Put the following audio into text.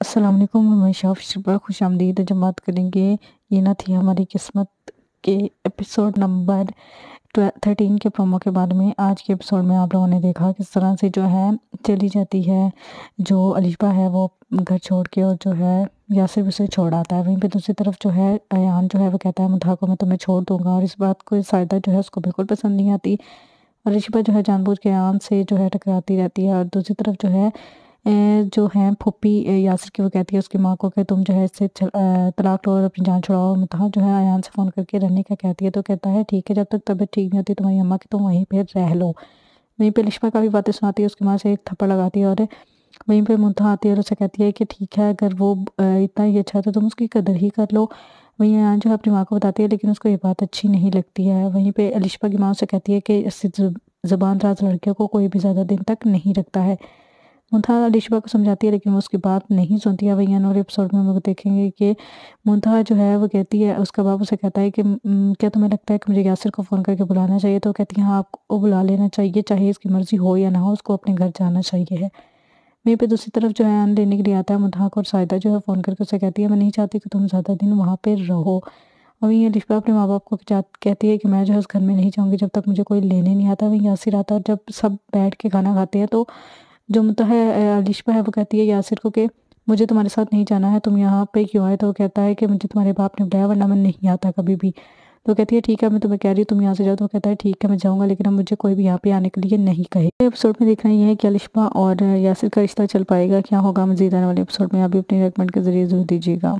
असलम मैं शाफिश पर खुश आमदीद जमात करेंगे ये ना थी हमारी किस्मत के एपिसोड नंबर थर्टीन के प्रोमो के बारे में आज के एपिसोड में आप लोगों ने देखा किस तरह से जो है चली जाती है जो अलिशा है वो घर छोड़ के और जो है या सिर्फ उसे छोड़ आता है वहीं पे दूसरी तरफ जो है अयान जो है वो कहता है मुथा को मैं तुम्हें छोड़ दूंगा और इस बात को सायदा जो है उसको बिल्कुल पसंद नहीं आती और रिशिपा जो है जानबूझ के अयान से जो है टकराती रहती है और दूसरी तरफ जो है जो है फुप्पी यासर की वो कहती है उसकी माँ को कि तुम जो है इससे तलाक लो और अपनी जान छुड़ाओ मुतहा जो है आयान से फ़ोन करके रहने का कहती है तो कहता है ठीक है जब तक तबीयत ठीक नहीं होती तुम्हारी अम्मा की तुम वहीं पर रह लो वहीं पर लिशमा काफ़ी बातें सुनाती है उसकी माँ से एक थप्पड़ लगाती है और वहीं पर मुंथा आती है और उसे कहती है कि ठीक है अगर वो इतना ही अच्छा है तो तुम उसकी कदर ही कर लो वहीं आयान जो है अपनी माँ को बताती है लेकिन उसको ये बात अच्छी नहीं लगती है वहीं पे अलिशपा की माँ उसे कहती है कि ज़बान राज लड़कियों को कोई भी ज़्यादा दिन तक नहीं रखता है मुंथा रिशबा को समझाती है लेकिन वो उसकी बात नहीं सुनती है वैन और एपिसोड में हम लोग देखेंगे कि मुंतहा जो है वो कहती है उसका बाप उसे कहता है कि क्या तुम्हें लगता है कि मुझे यासिर को फ़ोन करके बुलाना चाहिए तो कहती है हाँ आपको बुला लेना चाहिए चाहे इसकी मर्ज़ी हो या ना हो उसको अपने घर जाना चाहिए है वहीं पे दूसरी तरफ जो है अन लेने के लिए आता है मुंतहा और सायदा जो है फ़ोन करके उसे कहती है मैं नहीं चाहती कि तुम ज़्यादा दिन वहाँ पर रहो वहीं ये अपने माँ बाप को कहती है कि मैं जो है उस घर में नहीं जाऊँगी जब तक मुझे कोई लेने नहीं आता वहीं यासिर आता और जब सब बैठ के खाना खाते हैं तो जो है अलिशा है वो कहती है यासिर को कि मुझे तुम्हारे साथ नहीं जाना है तुम यहाँ पे क्यों आए तो वो कहता है कि मुझे तुम्हारे बाप ने बुलाया वरना मैं नहीं आता कभी भी तो कहती है ठीक है मैं तुम्हें कह रही हूँ तुम यहाँ से जाओ तो कहता है ठीक है मैं जाऊँगा लेकिन अब मुझे कोई भी यहाँ पे आने के लिए नहीं कहे एपिसोड में देखना ये है कि अलिशा और यासिर का रिश्ता चल पाएगा क्या होगा मजीद आने वाले एपिसोड में आप भी अपनी रेकमेंड के जरिए जरूर दीजिएगा